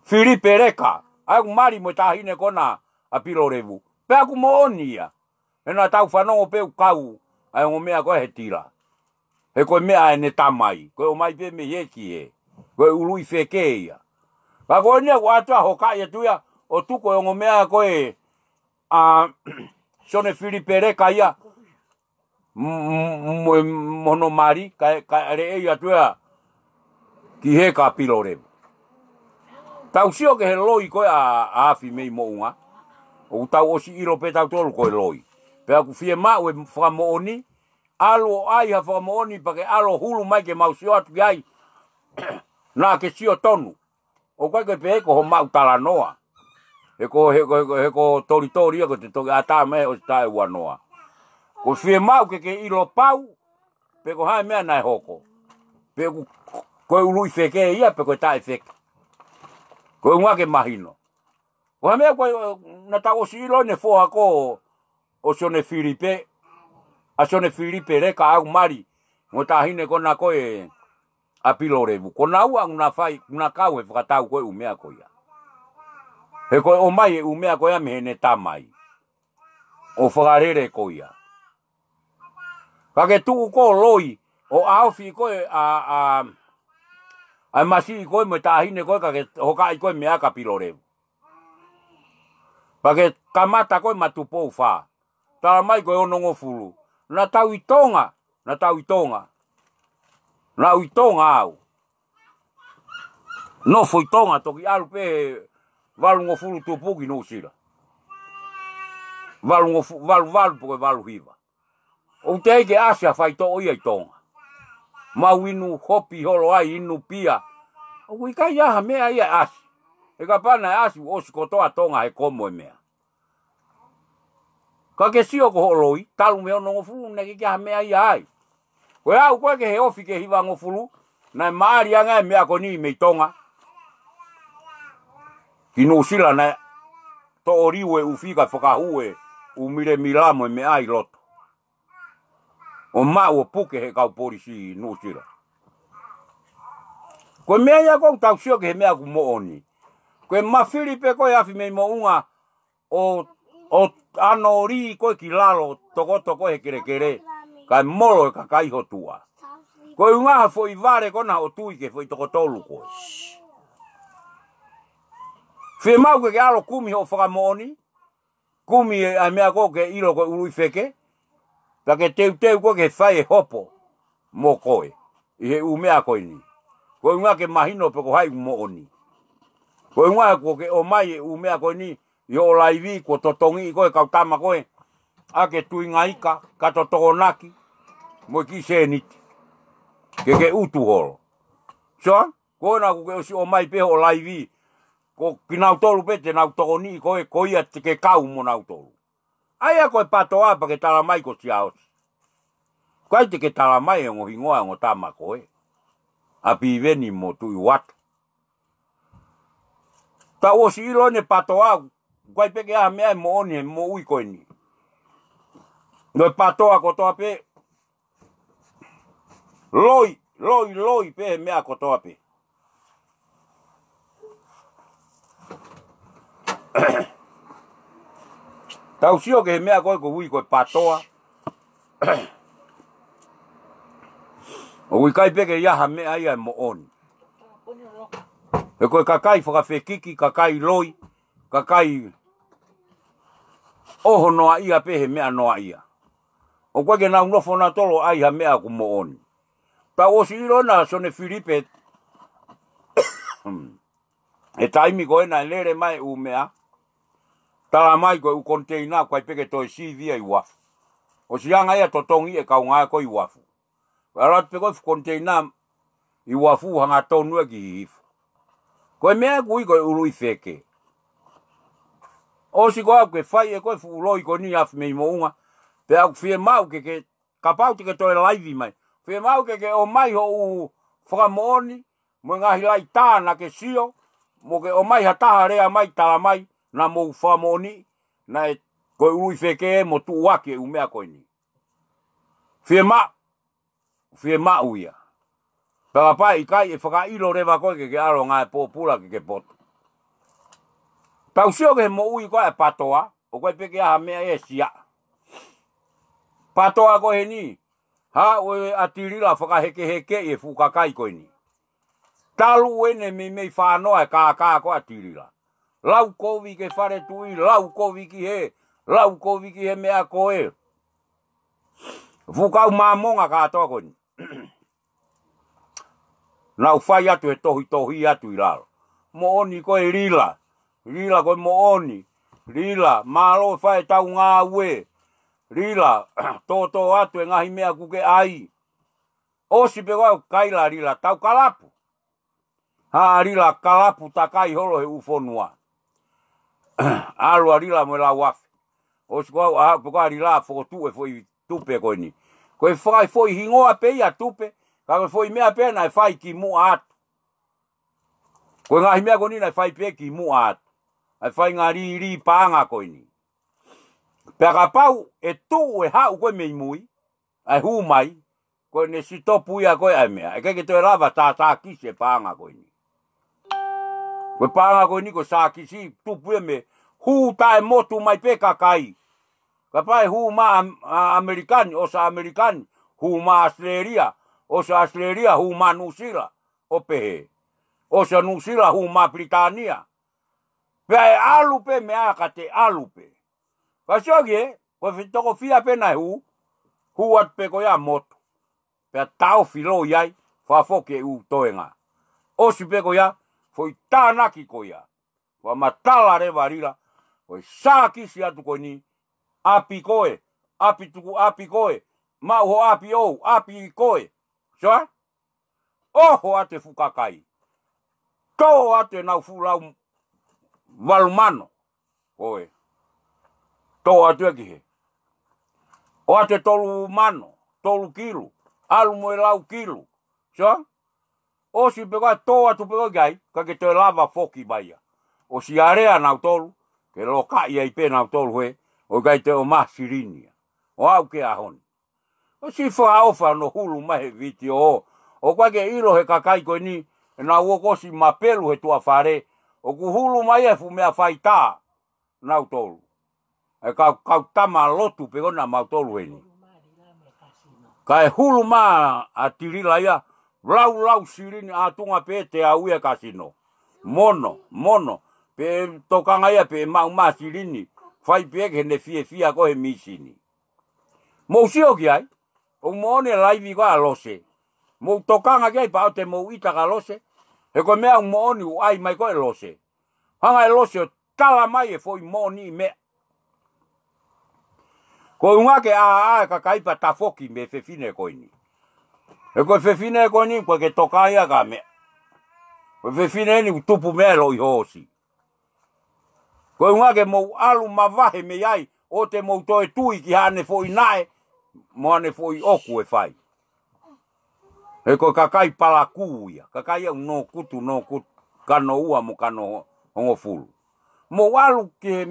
S1: filipe reka ai ku mari mo ta hine kona a pilorevu pe ku mo onia e na tau fano pe kau ai ngo mea ko e he tira he ko mea e ne tamai ko o mai pe me ye ki e ko u lui fekeia ba ko ni ko atua hokai e tuia o tuko e ngomea koe a Sione Filipere kaya mono mari ka re e ia tua ki he ka pilo re. Tau ke he loi koe a afi mei mo unga o tau osi iro pe tau tolu koe loi. Pea ku fie ma ue wha mooni alo ai ha wha mooni pa ke alo hulu mai ke mausio atu ki ai na ke sio tonu. O kwa ke pe e ho mau tala noa he ko he ko he ko tori tori ko te toki ata me o ta e wa noa ko fie mau ke ke i lo pau pe ko hai me na hoko pe ko ko e u lui fe ke e ia pe ko ta e fe ko e unwa ke mahino ko me ko na ta o si lo ne fo ko o so ne filipe a so ne filipe re ka au mari mo ta ne ko na ko e a pilore bu ko na u na fai na ka u e fa ta u ko u me ko ia He koe o mai e umea koe ame hene tā mai. O whakarere koe ia. Kake tuku koe loi o aofi koe a... a Ai masi i koe mo tahine koe kake hoka i koe mea kapilore. Pake kamata koe matupo ufa. Tara mai koe onongo fulu. Na tau i tonga. Na tau i tonga. Na u i tonga au. No fu i tonga toki alu pe Valu ngō furu tō pōki nō sira. Walu ngō furu, valu walu pōke hiva. O tege eke asia whai tō oia i tōnga. hopi holo ai inu pia. O kui kai aha mea ia asi. E ka pāna e asi osi kotoa tōnga he komo e mea. Ka ke sio ko holoi, talu me ono ngō furu neke ke aha mea ia ai. Koe au koe ke he ofi ke hiva ngō furu, nai maari anga e mea koni me i tōnga. Kino sila na to oriwe ufiga fakahue umire milamo e me ai loto. O mau o puke he kau porisi no sila. Koe mea ia kong tau sio ke he mea ku mooni. Koe ma Filipe koe afi mei mo unga o, o ano ri koe ki lalo toko toko he kere kere. Kai molo e ka kai hotua. Koe unga ha foi vare kona o tui ke foi toko tolu koe. Fe mau ke alo kumi ho faka moni. Kumi e, a mea ko ke ilo ko urui feke. Ta ke teu teu ko ke fai e hopo. Mo koe. I he umea koe ni. Koe unga ke mahino pe ko hai moni. Koe unga ko ke o mai e umea koe ni. I o laivi ko totongi i koe kautama koe. A ke tui ngaika ka totokonaki. Mo ki se e niti. Ke ke utu holo. Soa? Koe na ko ke o mai pe o laivi. Koe ko ki nau tolu pe te nau toko ni ko e ko ia ke kau mo nau tolu. Ai a koe pato a pa ke tala mai ko si aos. Ko ai te ke tala mai e ngohi ngoa ngo tama ko e. A pi veni mo tu i wat. Ta o si ilo ne pato a ko ai peke a mea e mo oni e mo ui ko e ni. Noi pato a kotoa pe. Loi, loi, loi pe mea kotoa pe. Tau sio ke he mea koe ko hui koe patoa. o hui kai peke iaha mea ia mo oni. He koe kakai whakawhekiki, kakai loi, kakai oho noa ia pe he mea noa ia. O koe ke nau nofo na tolo ai ha mea ku mo oni. Ta o si iro na sone Filipe, e taimi koe na lere mai u mea, tala mai koe u konteina kwa peke toi si via i wafu. O si anga ea totongi e kau ngaya koe i wafu. Wa rat peko i konteina i wafu hanga tonu e ki hifu. Koe mea kui koe urui feke. O si koe koe fai e koe fuuloi koe ni afu mei mounga. Pe aku fie mau ke ke kapau tike toi laivi mai. Fie mau ke ke o mai ho u whakamooni. Mwengahi lai tāna ke sio. Mwke o mai ha taha rea mai tala mai na mo fa moni, na e koe ui feke mo tu wake e umea koe ni. Fie ma, fie ma uia. Pela pai i kai e whaka ilo rewa koe ke ke aro nga e pōpura ke ke potu. Tau sio ke mo ui ko e patoa, o koe peke aha mea e sia. Patoa koe ni, ha ue atirila whaka heke heke e fuka kai ko ni. Talu ene mi mei whanoa e kā ko atirila lau kovi ke fare tui, lau kovi ki he, lau kovi ki he mea koe. Fukau mamonga ka atoa koni. Nau fai atu he tohi tohi atu i lalo. Mo oni koe rila, rila koe mo oni, rila, malo fai e tau ngā ue, rila, toto atu e ngahi mea kuke ai. O si pe koe kaila rila, tau kalapu. Ha rila kalapu takai holo he ufonua aru ari la mo la waf o sko a po ka ari la fo tu e foi tupe ko ni ko e fai foi hingo a pe ya tupe ka ko foi me a pe na fai ki mu at ko nga me ko ni na fai pe ki mu at ai fai nga ri ri pa nga ko ni pe ka pau e tu e ha ko me mui ai hu mai ko ne si to pu ya ko ai me e ke ke to ra va ta ta ki se pa nga ko ni ko pa nga ko ni ko sa si tu pu e me hu tae motu mai pe peka kai. Ka pai hu ma american o sa american hu ma Australia, o sa Australia hu ma Nusila, o pe O sa Nusila hu ma Britania. Pai alupe me akate alupe. Ka soge, ko fotografia pe pena hu, hu at peko ya motu. pe tau filo fa foke u toenga. O si peko ya, foi tanaki ko ya. Wa matala re varila, koe sāki si atu koe ni, api koe, api tuku api koe, mauho api ou, api koe, soa? Oho ate fukakai, toho ate nau fulau walumano, koe, toho ate aki he, o ate tolu mano, tolu kilu, alu moe lau kilu, soa? O si pekoa toho atu pekoa gai, kake te lava foki baia, o si area nau tolu, ke lo ka ia i pena o tolu he, o gai te o mahirinia, o au ke ahoni. O si fo a ofa no hulu mahe viti o, o kwa ke iro he kakai koe ni, na uo kosi mapelu he tua fare, o ku hulu mai efu mea faita, na u tolu. E ka kautama lotu pe gona ma tolu heni. Ka e hulu ma a tirila ia, lau lau sirini a pete a ue kasino. Mono, mono, pe tokanga ia pe mau masilini fai pe ke ne fie fie ko he misini mo si o ki ai o mo ne lai vi ga lose mo tokanga ki ai pa te mo ita ga lose e ko me au mo ni ai mai ko e lose hanga e o tala mai e foi mo ni me ko unga ke a a ka kai pa ta foki me fe fine ko ni e ko fe fine e ko ni ko ke tokanga ga me Fefine ni utupu mea loi Ko unga ke mo alu mavahe me iai o te mo toe tui ki hane fo nae mo hane fo oku e fai. E ko kakai pala kuia, kakai au no kutu no kutu kano ua mo kano hongo fulu. Mo walu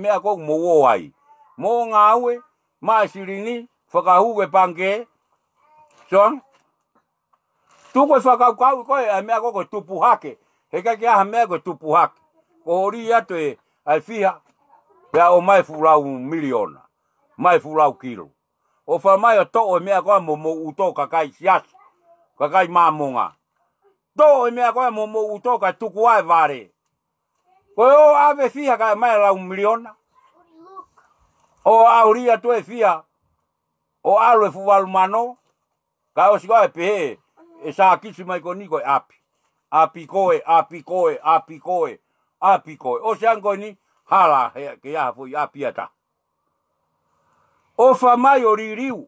S1: mea kou mo ai. Mo ngā aue, mai tupu hake. He aha mea e, ai fia ya o mai fu rau miliona mai fu rau kilo o fa mai to o e mea ko mo mo uto ka kai sias ka kai ma monga to o e mea ko mo mo uto ka tu kuai vare ko o ave fia ka mai rau miliona o auria to e fia o alo e fu walu mano ka o sigo e pe e sa kisi mai ko ni ko api api koe api koe api koe a piko o se ango ni hala he ke ya fu ya piata o fa mai o ririu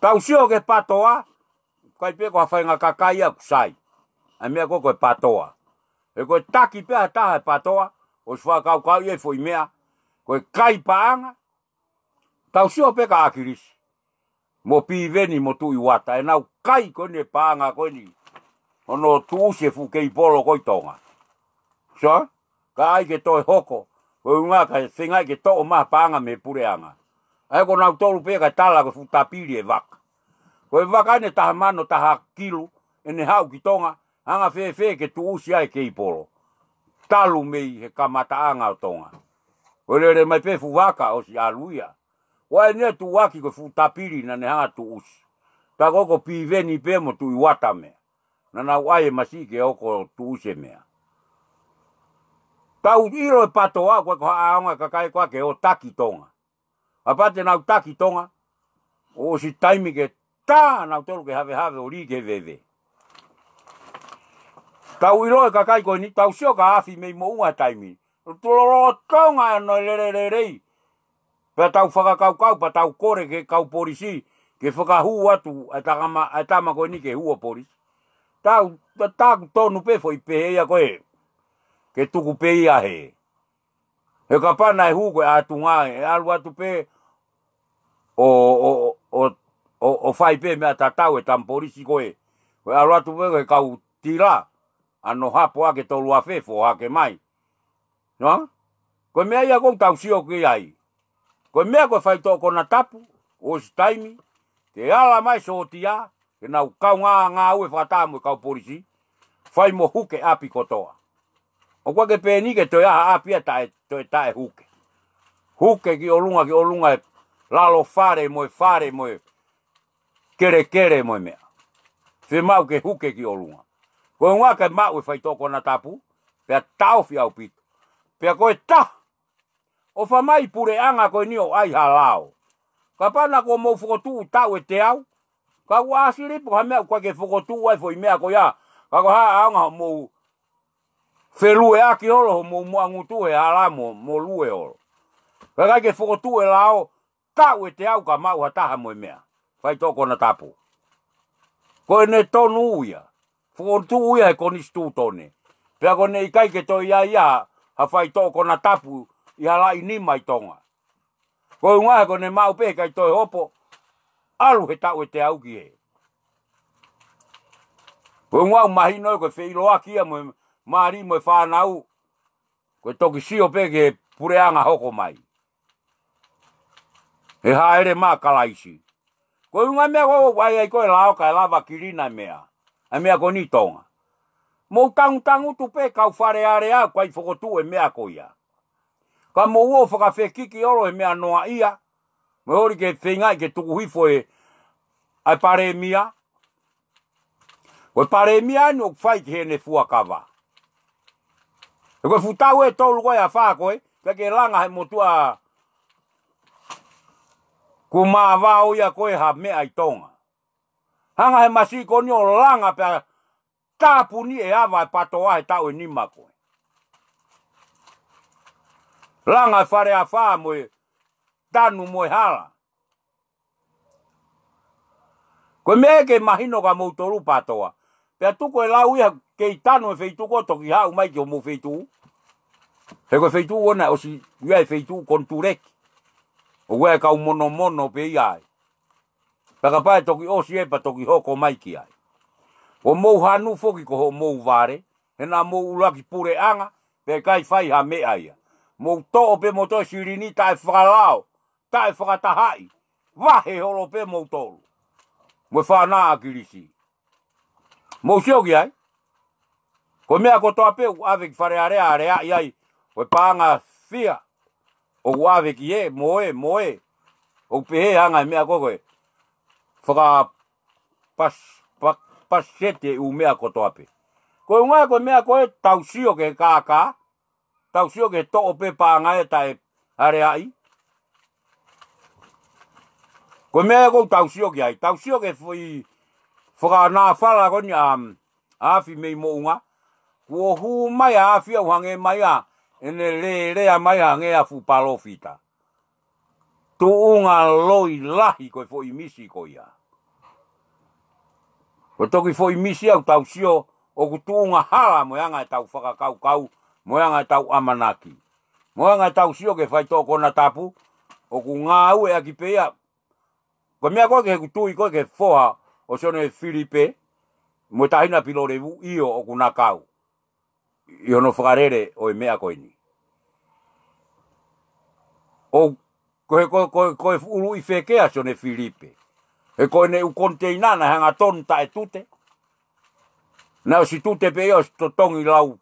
S1: tau sio ke patoa kai pe ko fainga kakaia kusai a me ko ko patoa e ko taki pe ata e patoa o fa kau kau ye foi mea ko kai paanga tau sio pe ka akiris mo piveni mo tui wata e nau kai ko ne paanga ko ni ono se fu kei polo koitonga. tonga Sa? Ka ai ke toi hoko. Ko i ngā ka whingai ke toko maha pānga me pureanga. Ai ko nau tolu pē ka tala ko futapiri e vaka. Ko i e vaka ane taha mano taha kilu e hau ki tonga. Hanga whee ke tu usi ai ke i polo. Talu mei he kamata anga o tonga. Ko le re mai pe fu vaka o si aluia. E ko ai nea tu waki ko futapiri na ne hanga tu usi. Ka koko piveni pe mo tu i watame. Nana wae masike oko tu use mea. Tau iro e pato a koe koha aonga kakai koa ke o taki tonga. A pate nau taki tonga, o si taimi ke tā nau tolu ke have have o ri ke vewe. Tau iro e kakai koe ni, tau sio ka afi mei mo unga taimi. Tolo tonga e no lere re rei. Pe tau whakakau kau, pa tau kore ke kau porisi, ke whakahu atu e tāma e koe ni ke hua porisi. Tau, tāku tonu pe fo i pehe ia koe ke tuku pe ia he. He ka pana e huko e atu ngā, e alu atu pe o, o, o, o, o, o fai pe mea tatau e tamporisi koe. Koe alu atu pe koe kau tira, ano hapo ake tolu afe, fefo hake mai. No? Koe mea ia kong tau sio ki ai. Koe mea koe fai toko na tapu, o si taimi, te ala mai so tia, ke nau kau ngā ngā ue fatamu e kau porisi, fai mo huke api kotoa. O kwa ke pēni ke toi aha apia tae, toi tae huke. Huke ki olunga ki olunga lalo fare moe fare moe kere kere moe mea. Fe mau ke huke ki olunga. Koe unga ke mau e fai toko na tapu, pea tau fi au pito. Pea koe ta. O fa mai pure anga ko ni o ai halao. Ka pana ko mo fukotu u tau e te au. Ka ua asiripo ha mea kwa ke fukotu uai fo i mea koe ya. Ka ko ha aunga mo u fe lue aki olo mo muangu tu e ala mo lue olo. Fe ke fuko e lao tau e te au ka mau hataha mo e mea. Fai toko na tapu. Ko e ne tonu uia. Fuko tu uia e konis tu tone. Pe ako ne i kai ke to ia ia ha fai toko na tapu i ala i nima i tonga. Ko e ngaha ko ne mau pe kai to e hopo alu he tau e te au ki e. Ko e ngaha mahinoi ko fe ilo aki mo e mea mari mo fa nau ko to ki sio pe ke pure anga hoko mai e haere ma kalaisi ko unga me ko wai ai ko lao ka lava kirina mea a mea ko ni tonga mo kang tang tu pe ka fare are a ko ai foko tu e mea ko ia ka mo wo foka fe kiki oro e mea noa ia mo ori ke thinga ke tu hui e ai pare mia Ko pare mia no fai ke ne fuakava. Ko futau e tolu ya fa ko e, eh? ka ke langa he motua ku ma va o ya ko e ha me ai tonga. Hanga he masi ko ni e e o e langa pe ta puni e ava pa to wa ta o ni ma ko. Langa fare a fa mo e tanu mo hala. Ko me ke mahino ga mo tolu pa to wa. Pe tu ko la u ke i tano e feitu ko toki hau mai ke o mo feitu. He ko feitu ona o si ia e feitu kon turek. O wea ka mono mono pe i ai. Paka pae toki o si e pa toki hoko mai ki ai. O mo hanu foki ko ho mo vare. He na mo ulaki pure anga pe kai fai ha me ai. Mo to o pe mo to sirini tai whakalao. Tai whakatahai. Wahe holo pe mo tolu. Mo whanaa kirisi. Mo siogi ai. Ko mea ko toa peu, ave ki whare area area iai. Oe pānga fia. O ku ave ki e, moe, moe. O pehe hanga e mea ko koe. Whaka pas, pak, pasete u mea ko toa pe. Ko e ko mea ko e tausio ke kāka. Tausio ke toko pe pānga e tae are ai. Ko mea e ko tausio ke ai. Tausio ke fwi... Whaka nā whala koni a... Um, Afi mei mo unga. Whaka Kuo hu mai a afia wange mai a. Ene le re a mai a ngea fu palofita. Tu unga loi lahi koe fo i misi koe a. Ko toki fo i misi au tau sio. O ku tu unga hala moyanga e tau whakakau kau. Moyanga e tau amanaki. Moyanga e tau sio ke fai toko na tapu. O ku ngā ue a ki pea. Ko mea koe ke ku tui koe ke foha. O sione Filipe. Mwetahina pilorevu iyo o kuna kau i ono whakarere o i mea koe ni. O koe koe koe koe ulu i whekea sio ne Filipe. E koe ne u konteinana hanga ton ta e tute. Na o si tute pe ia o tongi lau.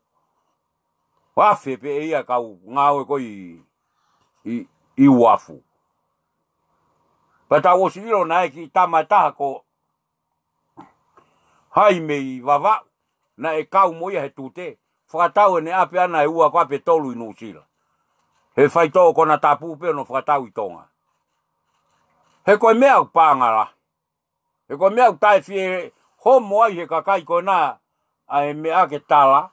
S1: Wafe pe ia kau ngawe koe i, i, wafu. Pata o si ilo na e ki tamataha ko hai i vava na e kau moia he tute whakatau e ne ape ana e ua kwa pe tolu inu sila. He whaitoa kona tapu pe no whakatau i tonga. He koe mea u pāngara. He koe mea u tae fie homo ai he kakai koe nā a e mea ke tala,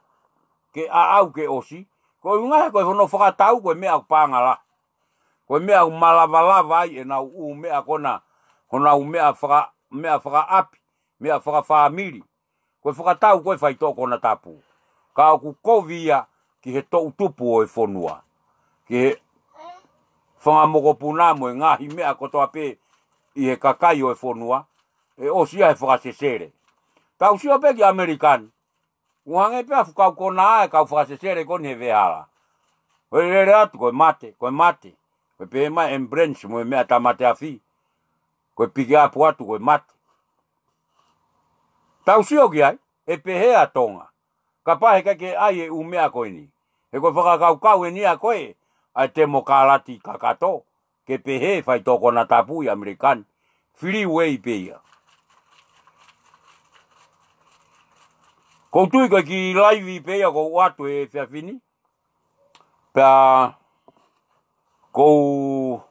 S1: ke a au ke osi. Koe unga he koe whono whakatau koe mea u pāngara. Koe mea u malavalava ai e na u mea kona, kona u mea whaka, mea whaka api, mea whaka famili. Koe whakatau koe whaitoa kona tapu. kona tapu ka ku kovia ki he tou tupu e fonua. Ki he whanga moko mo nga ngahi mea kotoa pe i he kakai o e fonua, e o sia he whakasesere. Ka u sio pe ki Amerikan, uhange pe afu ka u kona ae ka u whakasesere koni he vehara. O e rere atu koe mate, ko mate, koe pe ema embrens mo e mea tamate afi, ko pike apu atu ko mate. Tau sio ki ai, e pehea atonga Ka pahe kai ke ai e umea koe ni. He koe whakakau kau e nia koe. Ai te mo kārati kakato. Ke pehe e whai tōko na tapui Amerikan. Whiri wei pe ia. Koutui koe ki laivi pe ia kou atu e whiawhini. Pea kou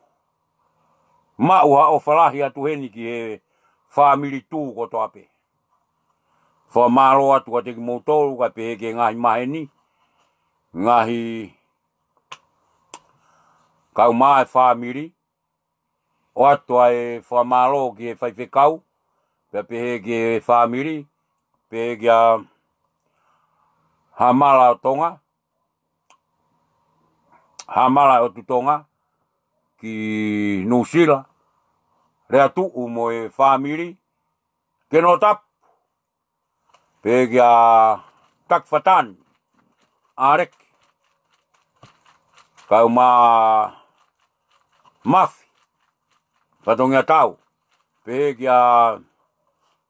S1: mauha o whalahi atu heni ki he whamiri tū koto ape. Fa malo atu ka teki motoru ka peheke ngahi maheni. Ngahi kau mahe whamiri. O atu ai fa malo ki e whaife kau. Pea peheke whamiri. Peheke a hamala o tonga. Hamala o tutonga ki Nusila. Rea tu umo e whamiri. Keno tapu tak fatan arek kau mā mafi patongia tau pēkia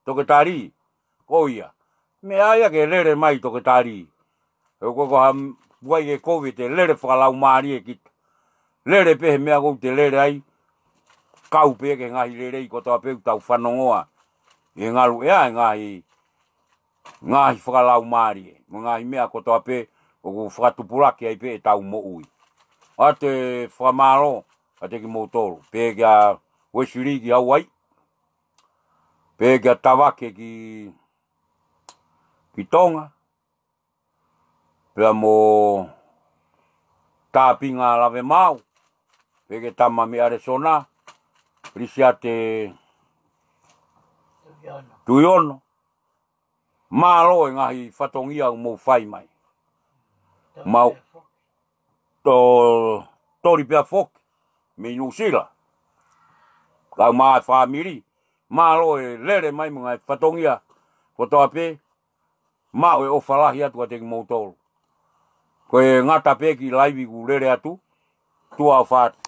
S1: toketari koia me aya ke lere mai toketari e koko ha buai e COVID e lere whakalau maari e kita lere pehe mea kou te lere ai kau pēke ngai lere i kotoa pēku tau whanongoa e ngalu e ngahi e ngahi whakalau maari e. Mo ngahi mea kotoa pe, o ko whakatupuraki ai pe e tau mo ui. ate te maro ate ki mo tolu. Pe gea wesuri ki hawai. Pe gea tawake ki, ki tonga. Pe mo tāpinga lawe mau. Pe gea tama mea re sona. Risi a te... Tuiono. Tuiono. Malo e ngahi whatongia o mō whai mai. Mau, tō, ri pia whok, me inu sila. Kau mā whāmiri, Malo e lere mai mga e whatongia, whatoa ape. mau e o whalahi atu a teki mō Ko e ngata pē ki laiwi ku lere atu, Tu o whātu.